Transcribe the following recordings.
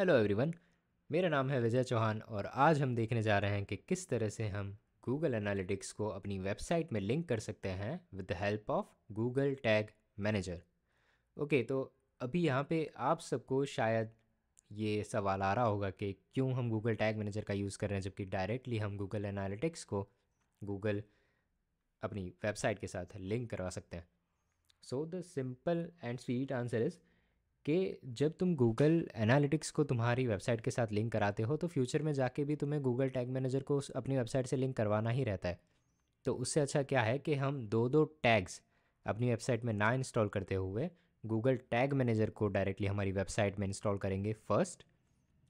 Hello everyone मेरा नाम है विजय चौहान और आज हम देखने जा रहे हैं कि किस तरह से हम गूगल एनालिटिक्स को अपनी वेबसाइट में लिंक कर सकते हैं with the help of Google tag manager okay तो अभी यहाँ पे आप सबको शायद ये सवाल आ रहा होगा कि क्यों हम गूगल टैग मैनेजर का यूज़ कर रहे हैं जबकि डायरेक्टली हम गूगल एनालिटिक्स को गूगल अपनी वेबसाइट के साथ लिंक करवा सकते हैं so the simple and sweet answer is कि जब तुम गूगल एनालिटिक्स को तुम्हारी वेबसाइट के साथ लिंक कराते हो तो फ्यूचर में जाके भी तुम्हें गूगल टैग मैनेजर को अपनी वेबसाइट से लिंक करवाना ही रहता है तो उससे अच्छा क्या है कि हम दो दो टैग्स अपनी वेबसाइट में ना इंस्टॉल करते हुए गूगल टैग मैनेजर को डायरेक्टली हमारी वेबसाइट में इंस्टॉल करेंगे फर्स्ट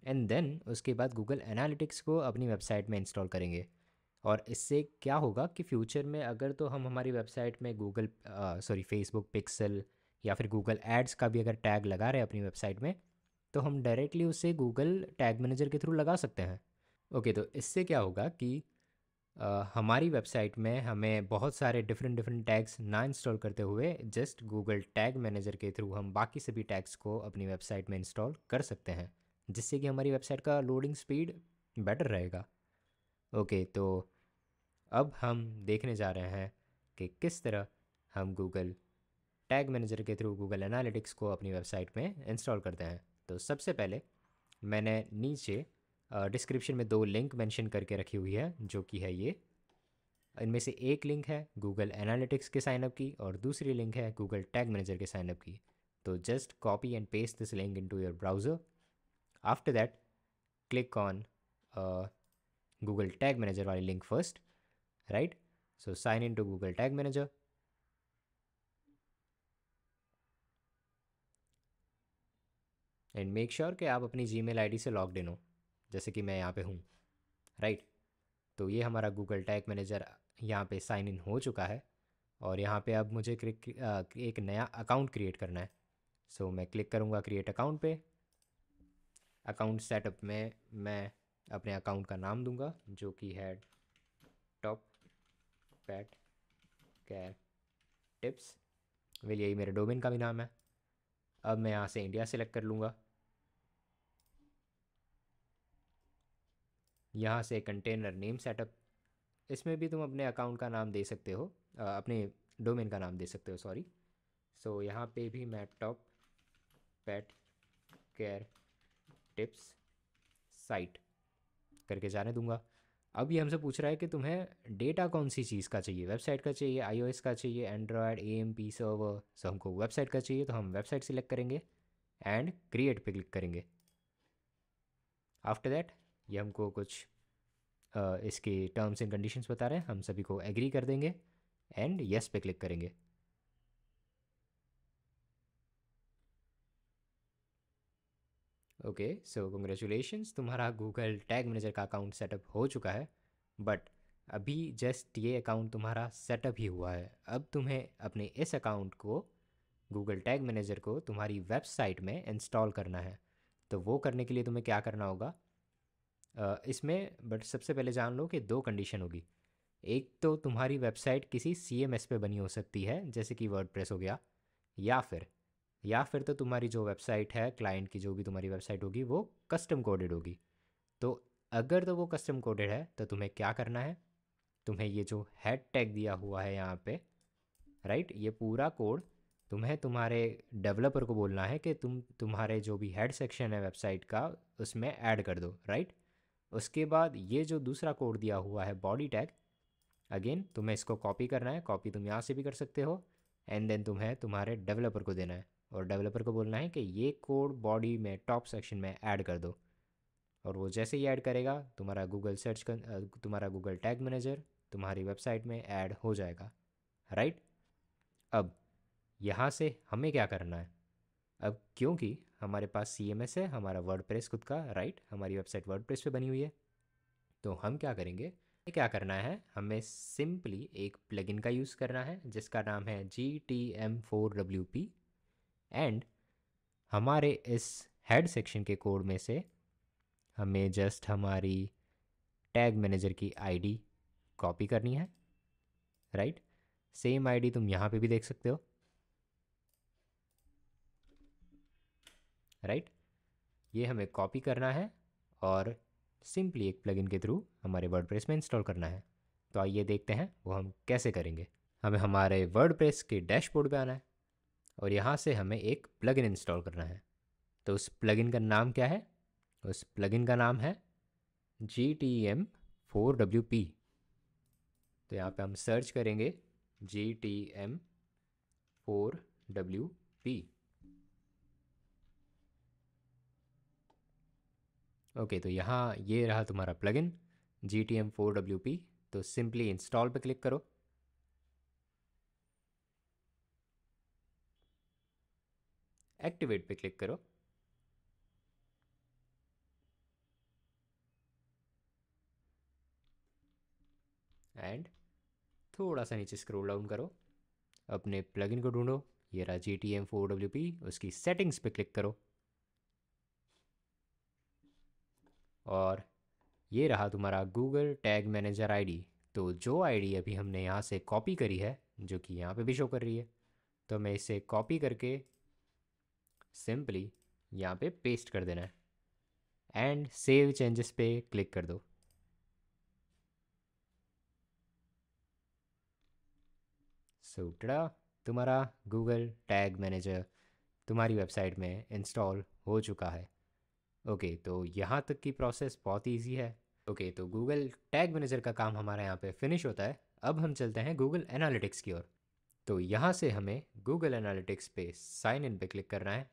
एंड देन उसके बाद गूगल एनालिटिक्स को अपनी वेबसाइट में इंस्टॉल करेंगे और इससे क्या होगा कि फ्यूचर में अगर तो हम हमारी वेबसाइट में गूगल सॉरी फेसबुक पिक्सल या फिर गूगल एड्स का भी अगर टैग लगा रहे अपनी वेबसाइट में तो हम डायरेक्टली उसे गूगल टैग मैनेजर के थ्रू लगा सकते हैं ओके तो इससे क्या होगा कि आ, हमारी वेबसाइट में हमें बहुत सारे डिफरेंट डिफरेंट टैग्स ना इंस्टॉल करते हुए जस्ट गूगल टैग मैनेजर के थ्रू हम बाकी सभी टैग्स को अपनी वेबसाइट में इंस्टॉल कर सकते हैं जिससे कि हमारी वेबसाइट का लोडिंग स्पीड बेटर रहेगा ओके okay, तो अब हम देखने जा रहे हैं कि किस तरह हम गूगल टैग मैनेजर के थ्रू गूगल एनालिटिक्स को अपनी वेबसाइट में इंस्टॉल करते हैं तो सबसे पहले मैंने नीचे डिस्क्रिप्शन में दो लिंक मेंशन करके रखी हुई है जो कि है ये इनमें से एक लिंक है गूगल एनालिटिक्स के साइनअप की और दूसरी लिंक है गूगल टैग मैनेजर के साइनअप की तो just copy and paste this link to your browser after that click on Google tag manager वाली link first right so sign in to Google tag manager and make sure कि आप अपनी जी mail आई से log in हो जैसे कि मैं यहाँ पे हूँ राइट right? तो ये हमारा गूगल टैग मैनेजर यहाँ पे साइन इन हो चुका है और यहाँ पे अब मुझे एक नया अकाउंट क्रिएट करना है सो so, मैं क्लिक करूँगा क्रिएट अकाउंट पे अकाउंट सेटअप में मैं अपने अकाउंट का नाम दूंगा जो कि है top pet care tips well यही मेरे डोमेन का भी नाम है अब मैं यहाँ से इंडिया सेलेक्ट कर लूँगा यहाँ से कंटेनर नेम सेटअप इसमें भी तुम अपने अकाउंट का नाम दे सकते हो अपने डोमेन का नाम दे सकते हो सॉरी सो so, यहाँ पे भी मैं top pet care tips site करके जाने दूंगा अब ये हमसे पूछ रहा है कि तुम्हें डेटा कौन सी चीज़ का चाहिए वेबसाइट का चाहिए आईओएस का चाहिए एंड्रॉयड एएमपी सर्वर सो हमको वेबसाइट का चाहिए तो हम वेबसाइट सिलेक्ट करेंगे एंड क्रिएट पे क्लिक करेंगे आफ्टर दैट ये हमको कुछ इसके टर्म्स एंड कंडीशंस बता रहे हैं हम सभी को एग्री कर देंगे एंड येस yes पे क्लिक करेंगे ओके सो कंग्रेचुलेशंस तुम्हारा गूगल टैग मैनेजर का अकाउंट सेटअप हो चुका है बट अभी जस्ट ये अकाउंट तुम्हारा सेटअप ही हुआ है अब तुम्हें अपने इस अकाउंट को गूगल टैग मैनेजर को तुम्हारी वेबसाइट में इंस्टॉल करना है तो वो करने के लिए तुम्हें क्या करना होगा इसमें बट सबसे पहले जान लो कि दो कंडीशन होगी एक तो तुम्हारी वेबसाइट किसी सी पे बनी हो सकती है जैसे कि वर्ड हो गया या फिर या फिर तो तुम्हारी जो वेबसाइट है क्लाइंट की जो भी तुम्हारी वेबसाइट होगी वो कस्टम कोडेड होगी तो अगर तो वो कस्टम कोडेड है तो तुम्हें क्या करना है तुम्हें ये जो हैड टैग दिया हुआ है यहाँ पे राइट ये पूरा कोड तुम्हें तुम्हारे डेवलपर को बोलना है कि तुम तुम्हारे जो भी हेड सेक्शन है वेबसाइट का उसमें ऐड कर दो राइट उसके बाद ये जो दूसरा कोड दिया हुआ है बॉडी टैग अगेन तुम्हें इसको कॉपी करना है कॉपी तुम यहाँ से भी कर सकते हो एंड देन तुम्हें तुम्हारे डेवलपर को देना है और डेवलपर को बोलना है कि ये कोड बॉडी में टॉप सेक्शन में ऐड कर दो और वो जैसे ही ऐड करेगा तुम्हारा गूगल सर्च कर तुम्हारा गूगल टैग मैनेजर तुम्हारी वेबसाइट में ऐड हो जाएगा राइट अब यहाँ से हमें क्या करना है अब क्योंकि हमारे पास सी है हमारा वर्ड खुद का राइट हमारी वेबसाइट वर्ड प्रेस बनी हुई है तो हम क्या करेंगे क्या करना है हमें सिंपली एक प्लगइन का यूज़ करना है जिसका नाम है G T M four W P and हमारे इस हेड सेक्शन के कोड में से हमें जस्ट हमारी टैग मैनेजर की आईडी कॉपी करनी है राइट सेम आईडी तुम यहाँ पे भी देख सकते हो राइट ये हमें कॉपी करना है और सिंपली एक प्लगइन के थ्रू हमारे वर्डप्रेस में इंस्टॉल करना है तो आइए देखते हैं वो हम कैसे करेंगे हमें हमारे वर्डप्रेस के डैशबोर्ड पे आना है और यहाँ से हमें एक प्लगइन इंस्टॉल करना है तो उस प्लगइन का नाम क्या है उस प्लगइन का नाम है G T M four W P तो यहाँ पे हम सर्च करेंगे G T M four W P okay तो यहाँ ये रहा तुम्हारा plugin G T M four W P तो सिंपली इंस्टॉल पे क्लिक करो एक्टिवेट पे क्लिक करो एंड थोड़ा सा नीचे स्क्रोल डाउन करो अपने प्लगइन को ढूंढो ये रहा G T M four W P उसकी सेटिंग्स पे क्लिक करो और ये रहा तुम्हारा गूगल टैग मैनेजर आईडी तो जो आईडी अभी हमने यहाँ से कॉपी करी है जो कि यहाँ पे भी शो कर रही है तो मैं इसे कॉपी करके सिंपली यहाँ पे पेस्ट कर देना है एंड सेव चेंजेस पे क्लिक कर दो सूटड़ा तुम्हारा गूगल टैग मैनेजर तुम्हारी वेबसाइट में इंस्टॉल हो चुका है ओके तो यहाँ तक की प्रोसेस बहुत ईजी है ओके तो गूगल टैग मैनेजर का काम हमारा यहाँ पे फिनिश होता है अब हम चलते हैं गूगल एनालिटिक्स की ओर तो यहाँ से हमें गूगल एनालिटिक्स पे साइन इन पे क्लिक करना है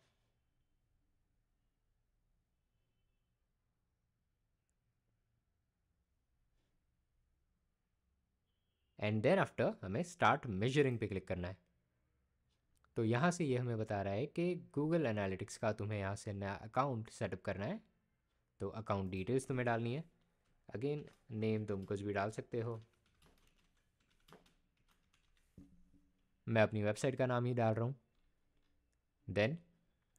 एंड देन आफ्टर हमें स्टार्ट मेजरिंग पे क्लिक करना है तो यहाँ से ये हमें बता रहा है कि गूगल एनालिटिक्स का तुम्हें यहाँ से नया अकाउंट सेटअप करना है तो अकाउंट डिटेल्स तुम्हें डालनी है अगेन नेम तुम कुछ भी डाल सकते हो मैं अपनी वेबसाइट का नाम ही डाल रहा हूँ देन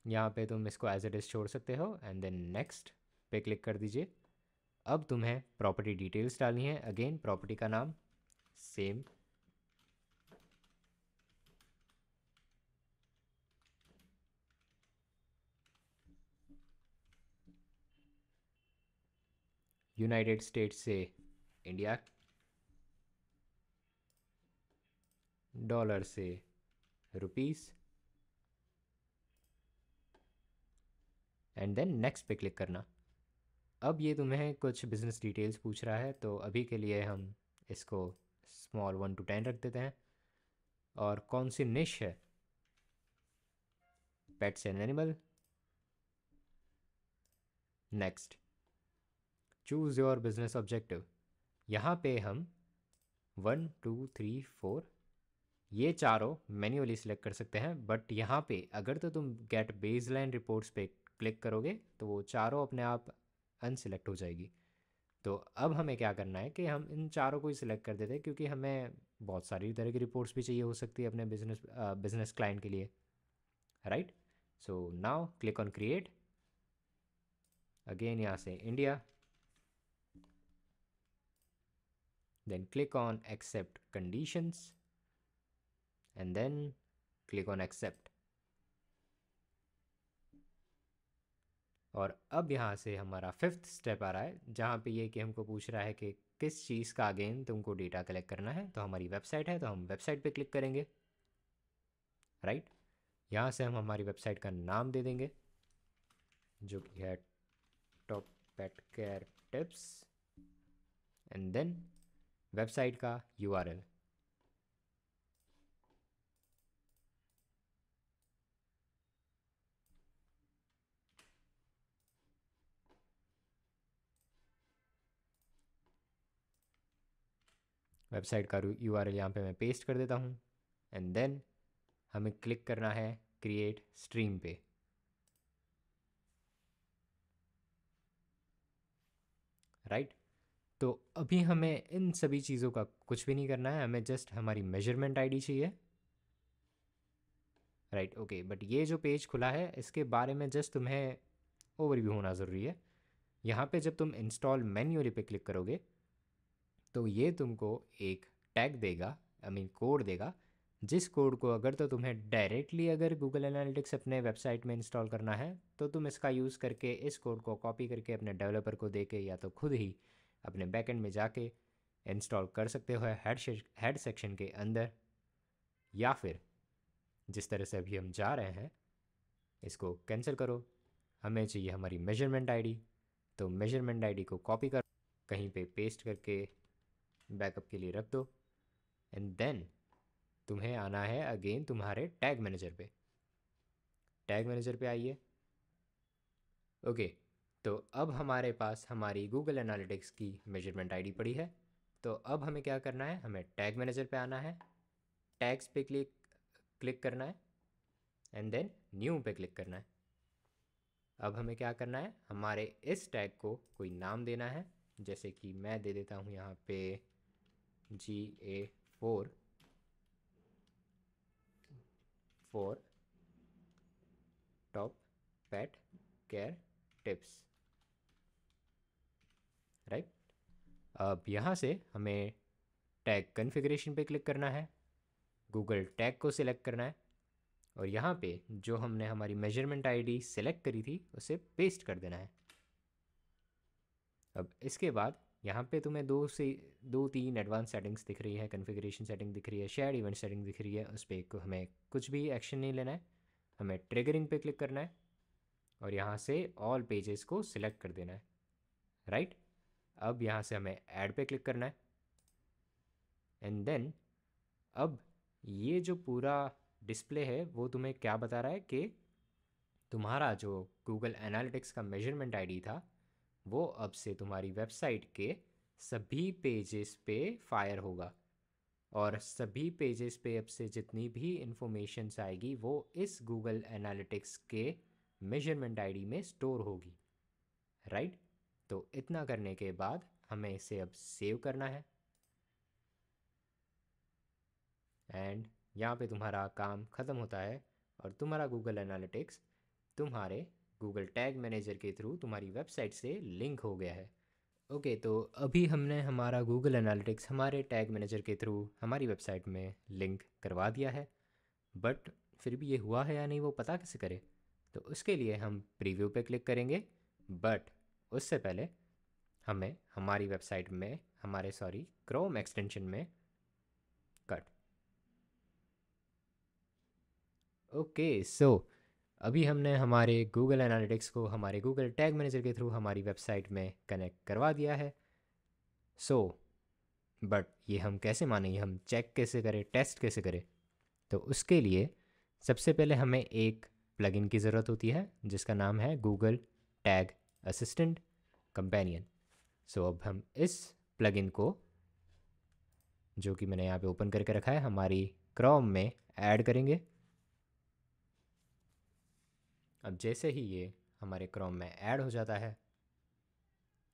यहाँ पे तुम इसको एज एट छोड़ सकते हो एंड देन नेक्स्ट पे क्लिक कर दीजिए अब तुम्हें प्रॉपर्टी डिटेल्स डालनी है अगेन प्रॉपर्टी का नाम same यूनाइटेड States से इंडिया डॉलर से rupees एंड देन नेक्स्ट पे क्लिक करना अब ये तुम्हें कुछ बिज़नेस डिटेल्स पूछ रहा है तो अभी के लिए हम इसको स्मॉल वन टू टेन रख देते हैं और कौन सी निश है pets and animal next choose your business objective यहाँ पे हम वन टू थ्री फोर ये चारों मैन्युअली सिलेक्ट कर सकते हैं बट यहाँ पे अगर तो तुम गेट बेसलाइन रिपोर्ट्स पे क्लिक करोगे तो वो चारों अपने आप अनसिलेक्ट हो जाएगी तो अब हमें क्या करना है कि हम इन चारों को ही सिलेक्ट कर देते हैं क्योंकि हमें बहुत सारी तरह की रिपोर्ट्स भी चाहिए हो सकती है अपने बिजनेस बिजनेस क्लाइंट के लिए right so now click on create again यहाँ से India then click on accept conditions and then click on accept और अब यहाँ से हमारा फिफ्थ स्टेप आ रहा है जहाँ पे ये कि हमको पूछ रहा है कि किस चीज़ का अगेन तुमको डेटा कलेक्ट करना है तो हमारी वेबसाइट है तो हम वेबसाइट पे क्लिक करेंगे राइट यहाँ से हम हमारी वेबसाइट का नाम दे देंगे जो कि है top pet care tips and then website का यू वेबसाइट का यू आर एल यहाँ पर मैं पेस्ट कर देता हूँ एंड देन हमें क्लिक करना है क्रिएट स्ट्रीम पे राइट right? तो अभी हमें इन सभी चीज़ों का कुछ भी नहीं करना है हमें जस्ट हमारी मेजरमेंट आईडी चाहिए राइट ओके बट ये जो पेज खुला है इसके बारे में जस्ट तुम्हें ओवरव्यू होना ज़रूरी है यहाँ पे जब तुम इंस्टॉल मैन्यूअली पे क्लिक करोगे तो ये तुमको एक टैग देगा आई मीन कोड देगा जिस कोड को अगर तो तुम्हें डायरेक्टली अगर गूगल एनालिटिक्स अपने वेबसाइट में इंस्टॉल करना है तो तुम इसका यूज़ करके इस कोड को कॉपी करके अपने डेवलपर को दे के या तो खुद ही अपने बैकेंड में जाके इंस्टॉल कर सकते हो हेड हेड सेक्शन के अंदर या फिर जिस तरह से अभी हम जा रहे हैं इसको कैंसिल करो हमें चाहिए हमारी मेजरमेंट आईडी तो मेजरमेंट आईडी को कॉपी कर कहीं पे पेस्ट करके बैकअप के लिए रख दो एंड देन तुम्हें आना है अगेन तुम्हारे टैग मैनेजर पे टैग मैनेजर पे आइए ओके okay, तो अब हमारे पास हमारी गूगल एनालिटिक्स की मेजरमेंट आईडी पड़ी है तो अब हमें क्या करना है हमें टैग मैनेजर पे आना है टैग्स पे क्लिक क्लिक करना है एंड देन न्यू पे क्लिक करना है अब हमें क्या करना है हमारे इस टैग को कोई नाम देना है जैसे कि मैं दे देता हूँ यहाँ पे G A four four top pet care tips right अब यहाँ से हमें टैग कन्फिग्रेशन पे क्लिक करना है गूगल टैग को सिलेक्ट करना है और यहाँ पे जो हमने हमारी मेजरमेंट आईडी सेलेक्ट करी थी उसे पेस्ट कर देना है अब इसके बाद यहाँ पे तुम्हें दो से दो तीन एडवांस सेटिंग्स दिख रही है कन्फिग्रेशन सेटिंग दिख रही है शेयर इवेंट सेटिंग दिख रही है उस पर हमें कुछ भी एक्शन नहीं लेना है हमें ट्रिगरिंग पे क्लिक करना है और यहाँ से ऑल पेजेस को सिलेक्ट कर देना है राइट right? अब यहाँ से हमें ऐड पे क्लिक करना है एंड देन अब ये जो पूरा डिस्प्ले है वो तुम्हें क्या बता रहा है कि तुम्हारा जो गूगल एनालिटिक्स का मेजरमेंट आईडी था वो अब से तुम्हारी वेबसाइट के सभी पेजेस पे फायर होगा और सभी पेजेस पे अब से जितनी भी इंफॉर्मेशंस आएगी वो इस गूगल एनालिटिक्स के मेजरमेंट आईडी में स्टोर होगी राइट तो इतना करने के बाद हमें इसे अब सेव करना है एंड यहाँ पे तुम्हारा काम ख़त्म होता है और तुम्हारा गूगल एनालिटिक्स तुम्हारे गूगल टैग मैनेजर के थ्रू तुम्हारी वेबसाइट से लिंक हो गया है ओके okay, तो अभी हमने हमारा गूगल एनालिटिक्स हमारे टैग मैनेजर के थ्रू हमारी वेबसाइट में लिंक करवा दिया है बट फिर भी ये हुआ है या नहीं वो पता कैसे करें तो उसके लिए हम प्रीव्यू पे क्लिक करेंगे बट उससे पहले हमें हमारी वेबसाइट में हमारे सॉरी क्रोम एक्सटेंशन में कट ओके सो अभी हमने हमारे गूगल एनालिटिक्स को हमारे गूगल टैग मैनेजर के थ्रू हमारी वेबसाइट में कनेक्ट करवा दिया है सो so, बट ये हम कैसे माने ये हम चेक कैसे करें टेस्ट कैसे करें तो उसके लिए सबसे पहले हमें एक प्लगइन की ज़रूरत होती है जिसका नाम है Google tag assistant companion so अब हम इस प्लगइन को जो कि मैंने यहाँ पे ओपन करके रखा है हमारी क्रॉम में ऐड करेंगे अब जैसे ही ये हमारे क्रोम में ऐड हो जाता है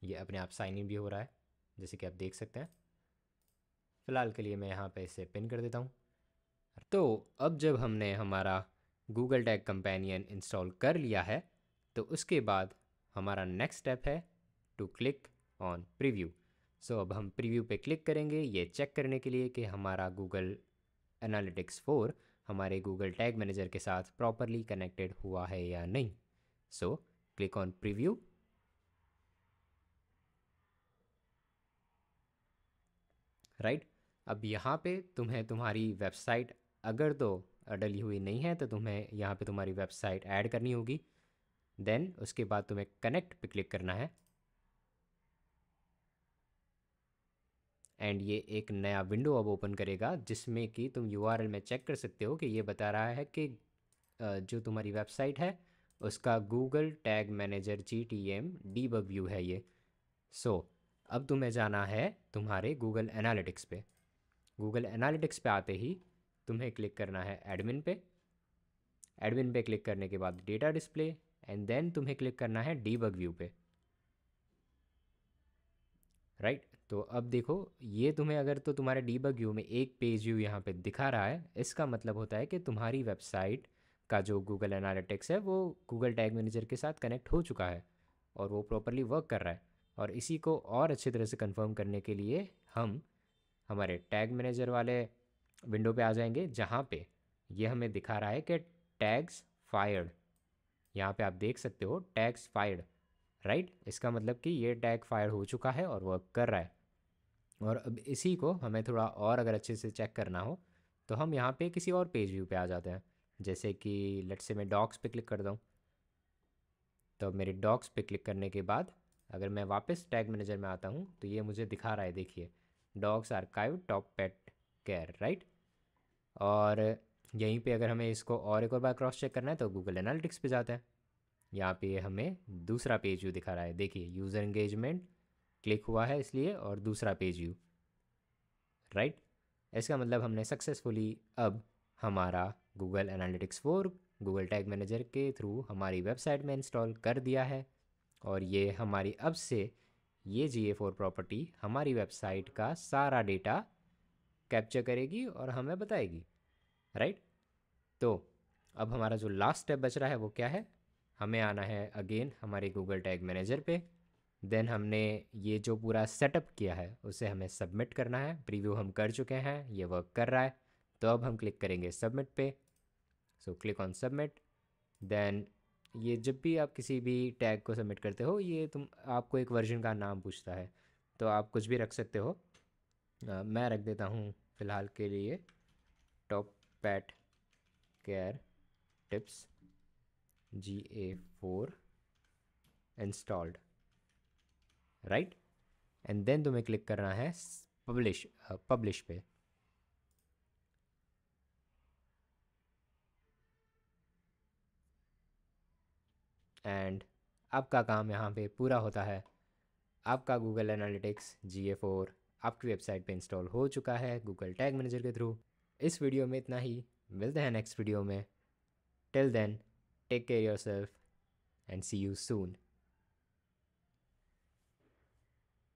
ये अपने आप साइन इन भी हो रहा है जैसे कि आप देख सकते हैं फ़िलहाल के लिए मैं यहाँ पे इसे पिन कर देता हूँ तो अब जब हमने हमारा गूगल टैग कंपेनियन इंस्टॉल कर लिया है तो उसके बाद हमारा नेक्स्ट स्टेप है to click on preview so अब हम प्रीव्यू पे क्लिक करेंगे ये चेक करने के लिए कि हमारा गूगल एनालिटिक्स फोर हमारे गूगल टैग मैनेजर के साथ प्रॉपरली कनेक्टेड हुआ है या नहीं so click on preview right अब यहाँ पे तुम्हें तुम्हारी वेबसाइट अगर तो डली हुई नहीं है तो तुम्हें यहाँ पे तुम्हारी वेबसाइट ऐड करनी होगी देन उसके बाद तुम्हें कनेक्ट पे क्लिक करना है एंड ये एक नया विंडो अब ओपन करेगा जिसमें कि तुम यू में चेक कर सकते हो कि ये बता रहा है कि जो तुम्हारी वेबसाइट है उसका Google tag manager G T M D view है ये सो so, अब तुम्हें जाना है तुम्हारे गूगल एनालिटिक्स पे गूगल एनालिटिक्स पे आते ही तुम्हें क्लिक करना है एडमिन पे एडमिन पे क्लिक करने के बाद डेटा डिस्प्ले एंड देन तुम्हें क्लिक करना है डीबग व्यू पे राइट तो अब देखो ये तुम्हें अगर तो तुम्हारे डीबग यू में एक पेज यू यहाँ पे दिखा रहा है इसका मतलब होता है कि तुम्हारी वेबसाइट का जो गूगल एनालिटिक्स है वो गूगल टैग मैनेजर के साथ कनेक्ट हो चुका है और वो प्रॉपरली वर्क कर रहा है और इसी को और अच्छी तरह से कंफर्म करने के लिए हम हमारे टैग मैनेजर वाले विंडो पे आ जाएंगे जहाँ पे ये हमें दिखा रहा है कि टैग्स फायर्ड यहाँ पे आप देख सकते हो टैग्स फायर्ड राइट इसका मतलब कि ये टैग फायर हो चुका है और वर्क कर रहा है और अब इसी को हमें थोड़ा और अगर अच्छे से चेक करना हो तो हम यहाँ पे किसी और पेज व्यू पे आ जाते हैं जैसे कि लट से मैं डॉक्स पे क्लिक करता हूँ तो मेरे डॉक्स पे क्लिक करने के बाद अगर मैं वापस टैग मैनेजर में आता हूँ तो ये मुझे दिखा रहा है देखिए dogs archive top pet care right और यहीं पे अगर हमें इसको और एक और बार क्रॉस चेक करना है तो गूगल एनालिटिक्स पे जाते हैं यहाँ पे हमें दूसरा पेज व्यू दिखा रहा है देखिए यूज़र इंगेजमेंट क्लिक हुआ है इसलिए और दूसरा पेज व्यू राइट इसका मतलब हमने सक्सेसफुली अब हमारा Google analytics four Google tag manager के थ्रू हमारी वेबसाइट में इंस्टॉल कर दिया है और ये हमारी अब से ये जी ए फोर प्रॉपर्टी हमारी वेबसाइट का सारा डेटा कैप्चर करेगी और हमें बताएगी राइट तो अब हमारा जो लास्ट स्टेप बच रहा है वो क्या है हमें आना है अगेन हमारे गूगल टैग मैनेजर पे देन हमने ये जो पूरा सेटअप किया है उसे हमें सबमिट करना है प्रीव्यू हम कर चुके हैं ये वर्क कर रहा है तो अब हम क्लिक करेंगे सबमिट पे so click on submit then ये जब भी आप किसी भी टैग को सबमिट करते हो ये तुम आपको एक वर्जन का नाम पूछता है तो आप कुछ भी रख सकते हो आ, मैं रख देता हूँ फ़िलहाल के लिए top pet care tips GA4 installed right and then तुम्हें क्लिक करना है पब्लिश पब्लिश uh, पे एंड आपका काम यहाँ पे पूरा होता है आपका Google analytics G A four आपकी वेबसाइट पे इंस्टॉल हो चुका है गूगल टैग मैनेजर के थ्रू इस वीडियो में इतना ही मिलते हैं नेक्स्ट वीडियो में till then Take care yourself and see you soon.